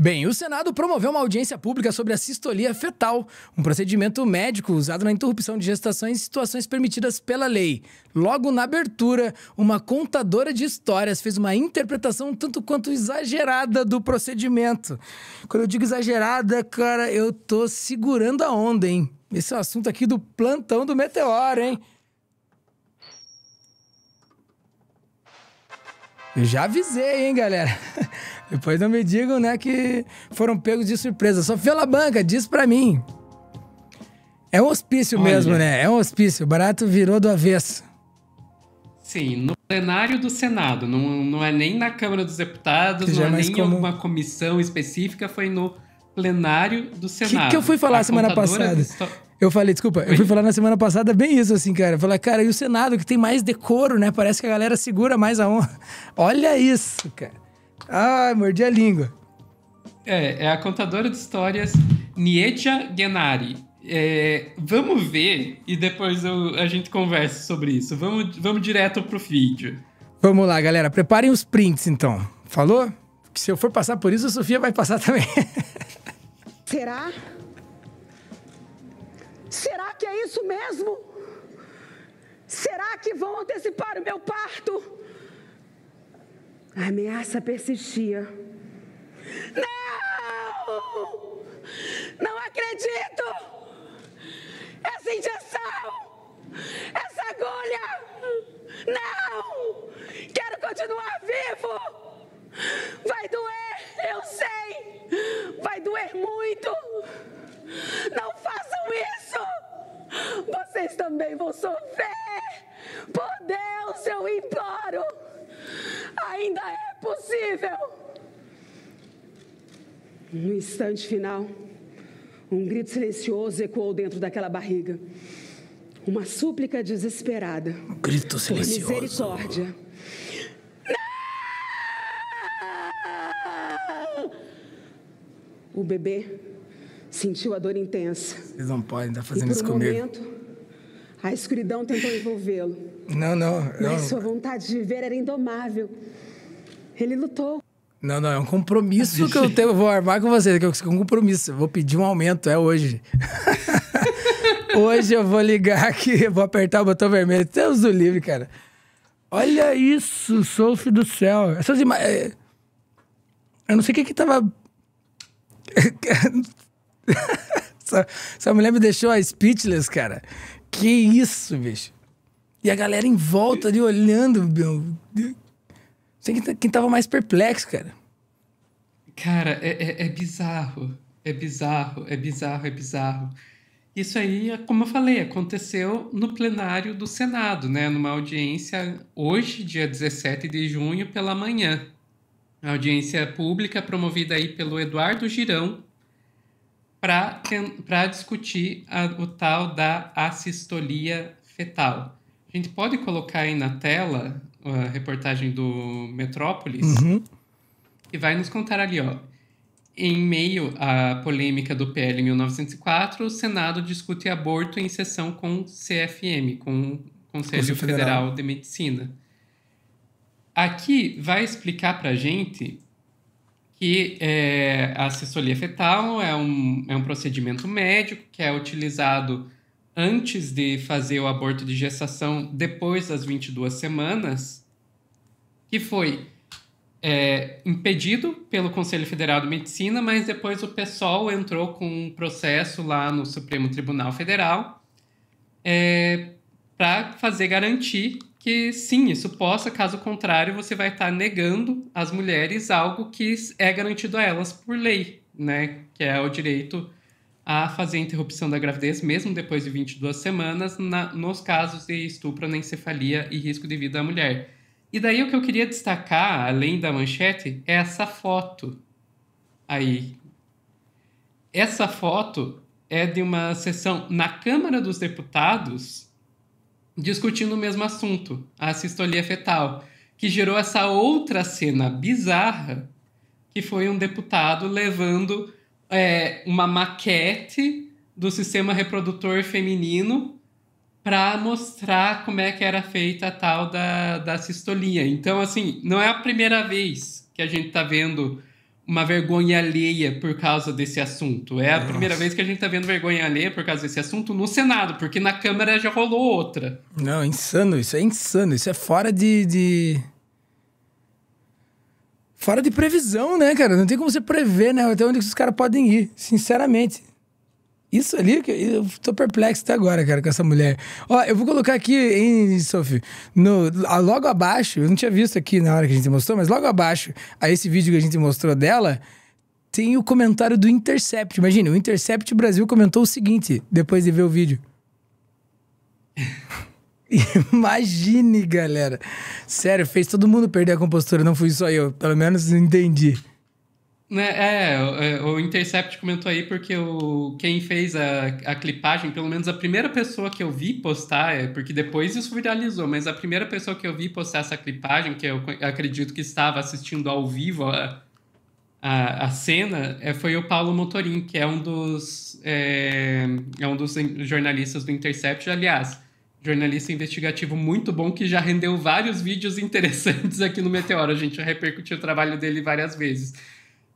Bem, o Senado promoveu uma audiência pública sobre a sistolia fetal, um procedimento médico usado na interrupção de gestações em situações permitidas pela lei. Logo na abertura, uma contadora de histórias fez uma interpretação tanto quanto exagerada do procedimento. Quando eu digo exagerada, cara, eu tô segurando a onda, hein? Esse é o assunto aqui do plantão do meteoro, hein? Eu já avisei, hein, galera? Depois não me digam, né, que foram pegos de surpresa. Sofia Labanca, diz para mim. É um hospício Olha. mesmo, né? É um hospício. O barato virou do avesso. Sim, no plenário do Senado. Não, não é nem na Câmara dos Deputados, não é, é nem em alguma comissão específica, foi no plenário do Senado. O que, que, eu fui falar a semana passada? Eu falei, desculpa, eu fui falar na semana passada bem isso, assim, cara. Falar, cara, e o Senado, que tem mais decoro, né? Parece que a galera segura mais a onda. Olha isso, cara. Ai, mordi a língua. É, é a contadora de histórias Nietzsche Genari. É, vamos ver e depois eu, a gente conversa sobre isso. Vamos, vamos direto pro vídeo. Vamos lá, galera. Preparem os prints, então. Falou? Que se eu for passar por isso, a Sofia vai passar também. Será? Será que é isso mesmo? Será que vão antecipar o meu parto? A ameaça persistia. Não! Não acredito! Por Deus, eu imploro. Ainda é possível. No instante final, um grito silencioso ecoou dentro daquela barriga. Uma súplica desesperada. Um grito silencioso. Por misericórdia. Não! O bebê sentiu a dor intensa. Vocês não podem estar fazendo e por isso um comigo. Momento, a escuridão tentou envolvê-lo. Não, não. Mas sua vontade de viver era indomável. Ele lutou. Não, não, é um compromisso que eu, tenho, vou armar com vocês, que é um compromisso. Eu vou pedir um aumento, é hoje. hoje eu vou ligar aqui, vou apertar o botão vermelho. Deus do livre, cara. Olha isso, Souf do céu. Essas imagens. É, eu não sei o que que tava. essa, essa mulher me deixou speechless, cara que isso, bicho? E a galera em volta ali olhando, meu. Sei quem tava mais perplexo, cara. Cara, é, é, é bizarro. É bizarro, é bizarro, é bizarro. Isso aí, é como eu falei, aconteceu no plenário do Senado, né? Numa audiência hoje, dia 17 de junho, pela manhã. A audiência pública promovida aí pelo Eduardo Girão, para discutir a, o tal da assistolia fetal. A gente pode colocar aí na tela a reportagem do Metrópolis, uhum. e vai nos contar ali, ó. Em meio à polêmica do PL 1904, o Senado discute aborto em sessão com CFM, com o Conselho Federal. Federal de Medicina. Aqui vai explicar para gente que é, a assessoria fetal é um, é um procedimento médico que é utilizado antes de fazer o aborto de gestação depois das 22 semanas, que foi é, impedido pelo Conselho Federal de Medicina, mas depois o PSOL entrou com um processo lá no Supremo Tribunal Federal é, para fazer garantir que sim, isso possa, caso contrário, você vai estar tá negando às mulheres algo que é garantido a elas por lei, né? Que é o direito a fazer a interrupção da gravidez, mesmo depois de 22 semanas, na, nos casos de estupro, encefalia e risco de vida à mulher. E daí o que eu queria destacar, além da manchete, é essa foto aí. Essa foto é de uma sessão na Câmara dos Deputados discutindo o mesmo assunto, a sistolia fetal, que gerou essa outra cena bizarra, que foi um deputado levando é, uma maquete do sistema reprodutor feminino para mostrar como é que era feita a tal da, da sistolia. Então, assim, não é a primeira vez que a gente está vendo uma vergonha alheia por causa desse assunto. É a primeira vez que a gente está vendo vergonha alheia por causa desse assunto no Senado, porque na Câmara já rolou outra. Não, insano isso, é insano. Isso é fora de... de fora de previsão, né, cara? Não tem como você prever, né? Até onde que os caras podem ir, sinceramente. Isso ali, eu tô perplexo até agora, cara, com essa mulher. Ó, eu vou colocar aqui, hein, Sophie? No, logo abaixo, eu não tinha visto aqui na hora que a gente mostrou, mas logo abaixo a esse vídeo que a gente mostrou dela, tem o comentário do Intercept. Imagina, o Intercept Brasil comentou o seguinte, depois de ver o vídeo. Imagine, galera. Sério, fez todo mundo perder a compostura, não fui só eu. Pelo menos entendi. Né, é, é, o Intercept comentou aí porque o, quem fez a, a clipagem, pelo menos a primeira pessoa que eu vi postar, é, porque depois isso viralizou, mas a primeira pessoa que eu vi postar essa clipagem, que eu acredito que estava assistindo ao vivo a, a, a cena, é, foi o Paulo Motorim, que é um dos, é, é um dos jornalistas do Intercept, aliás, jornalista investigativo muito bom que já rendeu vários vídeos interessantes aqui no Meteoro. A gente repercutiu o trabalho dele várias vezes.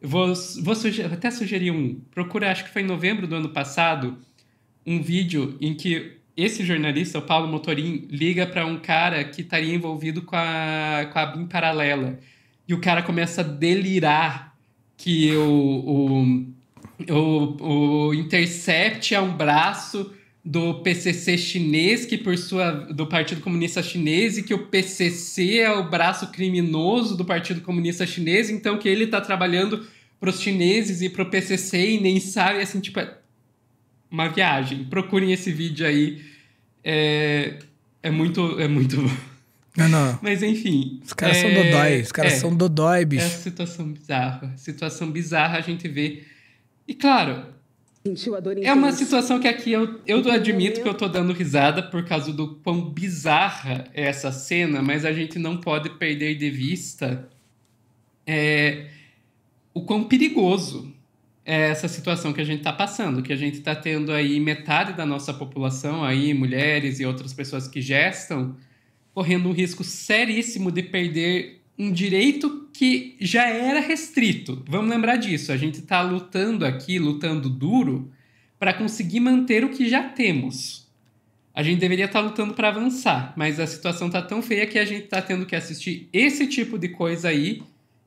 Vou, vou sugerir, até sugerir um. Procura, acho que foi em novembro do ano passado, um vídeo em que esse jornalista, o Paulo Motorim, liga para um cara que estaria envolvido com a, com a BIM paralela. E o cara começa a delirar que o, o, o, o Intercept é um braço do PCC chinês, que por sua do Partido Comunista Chinês e que o PCC é o braço criminoso do Partido Comunista Chinês, então que ele está trabalhando para os chineses e para o PCC e nem sabe assim tipo é uma viagem. Procurem esse vídeo aí, é, é muito é muito não, não. Mas enfim. Os caras é... são dodói, os caras é, são dodói, é bicho. É situação bizarra, situação bizarra a gente vê. E claro, Sentiu a dor É uma situação que aqui eu, eu admito que eu tô dando risada por causa do quão bizarra é essa cena, mas a gente não pode perder de vista é, o quão perigoso é essa situação que a gente está passando, que a gente está tendo aí metade da nossa população, aí mulheres e outras pessoas que gestam, correndo um risco seríssimo de perder um direito que já era restrito. Vamos lembrar disso. A gente está lutando aqui, lutando duro, para conseguir manter o que já temos. A gente deveria estar tá lutando para avançar, mas a situação está tão feia que a gente está tendo que assistir esse tipo de coisa aí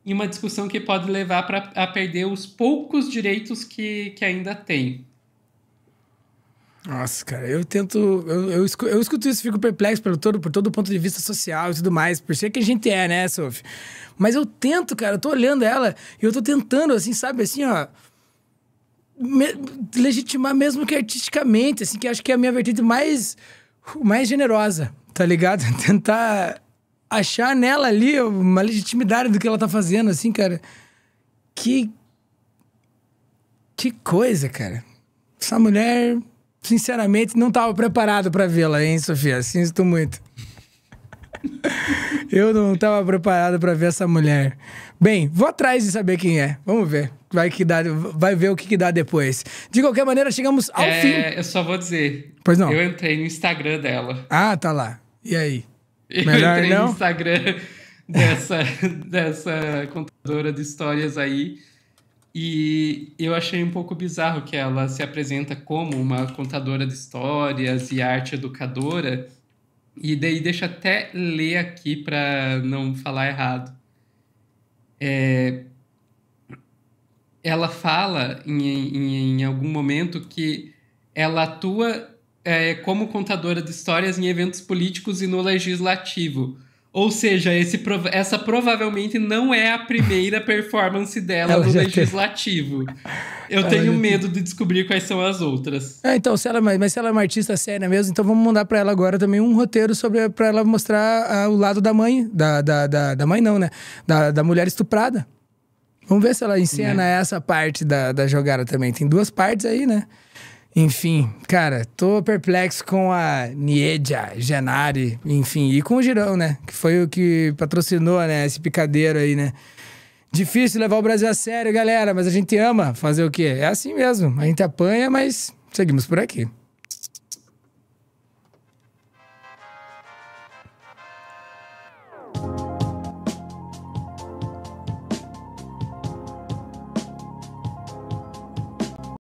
em uma discussão que pode levar pra, a perder os poucos direitos que, que ainda tem. Nossa, cara, eu tento. Eu, eu, escuto, eu escuto isso, fico perplexo pelo todo, por todo o ponto de vista social e tudo mais, por ser que a gente é, né, Sophie? Mas eu tento, cara, eu tô olhando ela e eu tô tentando, assim, sabe, assim, ó. Me, legitimar mesmo que artisticamente, assim, que acho que é a minha vertente mais, mais generosa, tá ligado? Tentar achar nela ali uma legitimidade do que ela tá fazendo, assim, cara. Que. Que coisa, cara. Essa mulher sinceramente, não estava preparado para vê-la, hein, Sofia? Sinto muito. Eu não estava preparado para ver essa mulher. Bem, vou atrás de saber quem é. Vamos ver. Vai, que dá, vai ver o que, que dá depois. De qualquer maneira, chegamos ao é, fim. Eu só vou dizer. Pois não. Eu entrei no Instagram dela. Ah, tá lá. E aí? Eu Melhor entrei não? no Instagram dessa, dessa contadora de histórias aí. E eu achei um pouco bizarro que ela se apresenta como uma contadora de histórias e arte educadora, e daí deixa até ler aqui para não falar errado. É... Ela fala em, em, em, algum momento que ela atua é, como contadora de histórias em eventos políticos e no legislativo ou seja, esse, essa provavelmente não é a primeira performance dela no legislativo. Eu ela tenho medo tem. de descobrir quais são as outras. É, então, se ela, é mas se ela é uma artista séria mesmo, então vamos mandar para ela agora também um roteiro sobre para ela mostrar ah, o lado da mãe, da, da, da, da, mãe não, né? Da, da mulher estuprada. Vamos ver se ela encena é. Né? essa parte da, da jogada também. Tem duas partes aí, né? Enfim, cara, tô perplexo com a Niedia Genari, enfim, e com o Girão, né? Que foi o que patrocinou, né? Esse picadeiro aí, né? Difícil levar o Brasil a sério, galera, mas a gente ama fazer o quê? É assim mesmo. A gente apanha, mas seguimos por aqui.